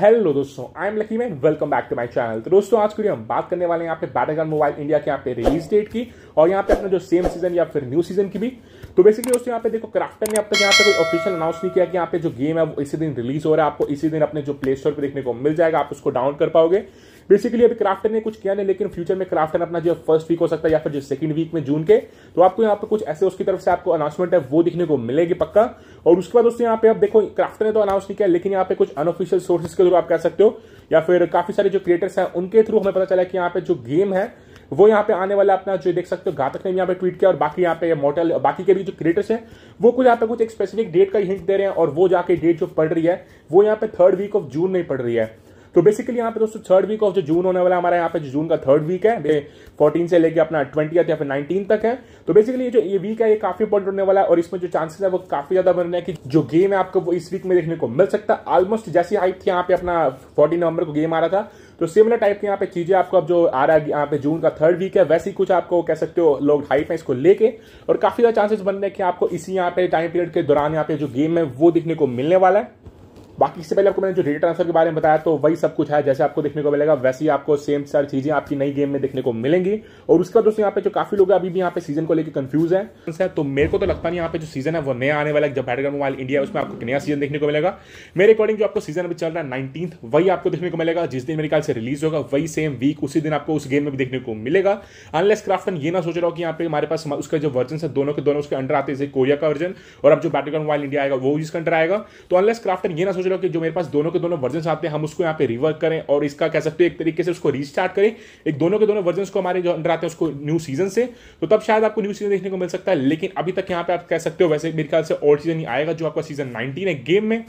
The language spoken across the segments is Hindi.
हेलो दोस्तों I am lucky man welcome back to my channel तो दोस्तों आज के लिए हम बात करने वाले हैं यहाँ पे बैटल मोबाइल इंडिया के यहाँ पे रिलीज डेट की और यहाँ पे अपना जो सेम सीजन या फिर न्यू सीजन की भी तो बेसिकली दोस्तों यहाँ पे देखो क्राफ्टर ने अब तक यहाँ पे कोई ऑफिशियल अनाउंस नहीं किया कि यहाँ पे जो गेम है वो इसी दिन रिलीज हो रहा है आपको इसी दिन अपने जो प्ले स्टोर पर देखने को मिल जाएगा आप उसको डाउन कर पाओगे बेसिकली अभी क्राफ्टर ने कुछ किया नहीं लेकिन फ्यूचर में क्राफ्टन अपना जो फर्स्ट वीक हो सकता है या फिर जो सेकंड वीक में जून के तो आपको यहाँ पे कुछ ऐसे उसकी तरफ से आपको अनाउंसमेंट है वो देखने को मिलेगी पक्का और उसके बाद दोस्तों यहाँ पे आप देखो क्राफ्टर ने तो अनाउंस नहीं किया लेकिन यहाँ पे कुछ अनऑफिशियल सोर्सेज के थ्रू आप कह सकते हो या फिर काफी सारे जो क्रिएटर्स हैं उनके थ्रू हमें पता चला कि यहाँ पे जो गेम है वो यहाँ पे आने वाला अपना जो देख सकते हो घातक ने यहाँ पे ट्वीट किया और बाकी यहाँ पे मॉडल बाकी के भी जो क्रिएटर्स हैं वो कुछ यहाँ पे कुछ एक स्पेसिफिक डेट का हिंट दे रहे हैं और वो जाके डेट जो पड़ रही है वो यहाँ पे थर्ड वीक ऑफ जून नहीं पड़ रही है तो बेसिकली यहाँ पे दोस्तों थर्ड वीक ऑफ जो जून होने वाला हमारा यहाँ पे जून का थर्ड वीक है फोर्टीन से लेकर अपना ट्वेंटी या फिर नाइनटीन तक है तो बेसिकली जो ये वीक है ये काफी इंपॉर्टेंट होने वाला है और इसमें जो चांसेस है वो काफी ज्यादा बन रहे हैं कि जो गेम है आपको वो इस वीक में देखने को मिल सकता है ऑलमोस्ट जैसी हाइप थी यहाँ पे अपना फोर्टीन नवंबर को गेम आ रहा था तो सिमिलर टाइप की यहाँ पे चीजें आपको अब जो आ रहा है यहाँ पे जून का थर्ड वीक है वैसे ही कुछ आपको कह सकते हो लोग हाइप है इसको लेके और काफी ज्यादा चांसेस बन रहे हैं कि आपको इसी यहाँ पे टाइम पीरियड के दौरान यहाँ पे जो गेम है वो देखने को मिलने वाला है बाकी इससे पहले आपको मैंने जो डेटा ट्रांसफर के बारे में बताया तो वही सब कुछ है जैसे आपको देखने को मिलेगा वैसे ही आपको सेम सारी चीजें आपकी नई गेम में देखने को मिलेंगी और उसका दोस्तों यहाँ पे जो काफी लोग अभी भी यहाँ पे सीजन को लेकर कंफ्यूज है तो मेरे को तो लगता नहीं यहाँ पे जो सीजन है वो नया आने वाला है जब बैटर मोबाइल इंडिया उसमें आपको नया सीजन देखने को मिलेगा मेरे अकॉर्डिंग जो आपको सीजन अभी चल रहा है नाइनटीन वही आपको देखने को मिलेगा जिस दिन मेरे ख्याल से रिलीज होगा वही सेम वीक उसी दिन आपको उस गेम में भी देखने को मिलेगा अनलेस क्राफ्टन ये ना सोच रहा हो कि यहाँ पे हमारे पास उसका जो वर्जन है दोनों के दोनों उसके अंडर आते हैं कोरिया का वर्जन और अब जो बैटर मोबाइल इंडिया आएगा वो इसका अंडर आएगा तो अनलेस क्राफ्टन ये ना सोच रहा हूँ कि जो मेरे पास दोनों के दोनों वर्जन आते हैं हम उसको यहाँ पे रिवर्क करें और इसका कह सकते हैं तो एक तरीके से उसको रीस्टार्ट करें एक दोनों के दोनों वर्जन को हमारे जो अंडर आते हैं उसको न्यू सीजन से तो तब शायद आपको न्यू सीजन देखने को मिल सकता है लेकिन अभी तक यहाँ पे आप कह सकते हो वैसे मेरे ख्याल से ओल्ड सीजन ही आएगा जो आपका सीजन नाइनटीन है गेम में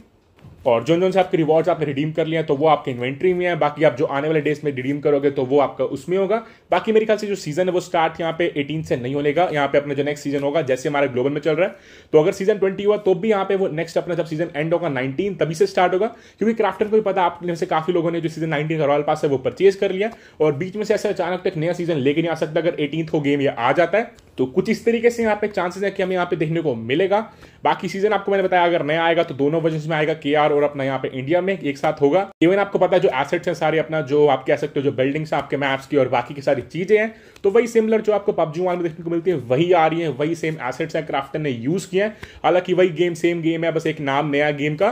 और जो जो से आपके रिवॉर्ड्स आपने रिडीम कर लिया तो वो आपके इन्वेंट्री में है बाकी आप जो आने वाले डेज में रिडीम करोगे तो वो आपका उसमें होगा बाकी मेरे ख्याल से जो सीजन है वो स्टार्ट यहाँ पे 18 से नहीं होगा यहाँ पे अपना जो नेक्स्ट सीजन होगा जैसे हमारे ग्लोबल में चल रहा है तो अगर सीजन ट्वेंटी हुआ तो भी यहाँ पे वो नेक्स्ट अपना जब सीजन एंड होगा नाइनटीन तभी से स्टार्ट होगा क्योंकि क्राफ्टर को भी पता आप से काफी लोगों ने जो सीजन नाइनटीन का रॉयल पास है वो परचेज कर लिया और बीच में से ऐसे अचानक तक नया सीजन लेके नहीं आ सकता अगर एटीन हो गेम ये आ जाता है तो कुछ इस तरीके से यहाँ पे चांसेस है कि हमें यहाँ पे देखने को मिलेगा बाकी सीजन आपको मैंने बताया अगर नया आएगा तो दोनों वर्जन में आएगा के और अपना यहाँ पे इंडिया में एक साथ होगा इवन आपको पता है जो एसेट्स हैं सारे अपना जो आप कह सकते हो जो बिल्डिंग्स हैं आपके मैप्स की और बाकी की सारी चीजें हैं तो वही सिमिलर जो आपको पबजी वाल में देखने को मिलती है वही आ रही है वही सेम एसेट्स हैं क्राफ्टन ने यूज किए हैं हालांकि वही गेम सेम गेम है बस एक नाम नया गेम का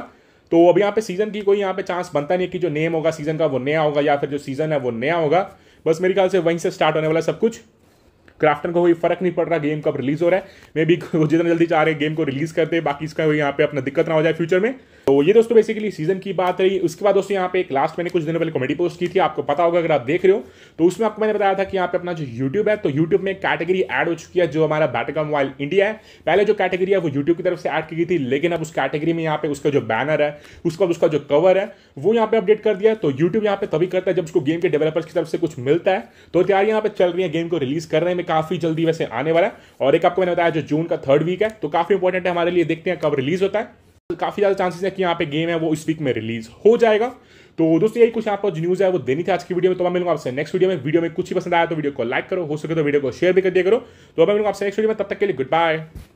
तो अब यहाँ पे सीजन की कोई यहाँ पे चांस बनता नहीं है कि जो नेम होगा सीजन का वो नया होगा या फिर जो सीजन है वो नया होगा बस मेरे ख्याल से वहीं से स्टार्ट होने वाला सब कुछ क्राफ्टन को कोई फर्क नहीं पड़ रहा गेम कब रिलीज हो रहा है मे बी वो जितना जल्दी चाह रहे गेम को रिलीज करते बाकी इसका यहाँ पे अपना दिक्कत ना हो जाए फ्यूचर में तो ये दोस्तों बेसिकली सीजन की बात रही उसके बाद दोस्तों यहाँ पे एक लास्ट मैंने कुछ दिनों पहले कॉमेडी पोस्ट की थी आपको पता होगा अगर आप देख रहे हो तो उसमें आपको मैंने बताया था कि यहाँ पे अपना जो यूट्यूब है तो यूट्यूब में कैटेगरी ऐड हो चुकी है जो हमारा बैटका मोबाइल इंडिया है पहले जो कैटेगरी है वो यूट्यूब की तरफ से ऐड की गई थी लेकिन अब उस कैटेगरी में यहाँ पे उसका जो बैनर है उसका उसका जो कवर है वो यहाँ पे अपडेट कर दिया तो यूट्यूब यहाँ पे तभी करता है जब उसको गेम के डेवलपर्स की तरफ से कुछ मिलता है तो तैयारी यहाँ पे चल रही है गेम को रिलीज करने में काफी जल्दी वैसे आने वाला है और एक आपको मैंने बताया जो जून का थर्ड वीक है तो काफी इंपॉर्टेंट है हमारे लिए देखते हैं कब रिलीज होता है काफ़ी ज़्यादा चांसेस है कि यहाँ पे गेम है वो इस वीक में रिलीज हो जाएगा तो दोस्तों यही कुछ यहाँ पर न्यूज़ है वो देनी थी आज की वीडियो में तो मैं मिलूंगा आपसे नेक्स्ट वीडियो में वीडियो में कुछ ही पसंद आया तो वीडियो को लाइक करो हो सके तो वीडियो को शेयर भी कर दिया करो तो मैं मिलूंगा आपसे नेक्स्ट वीडियो में तब तक के लिए गुड बाय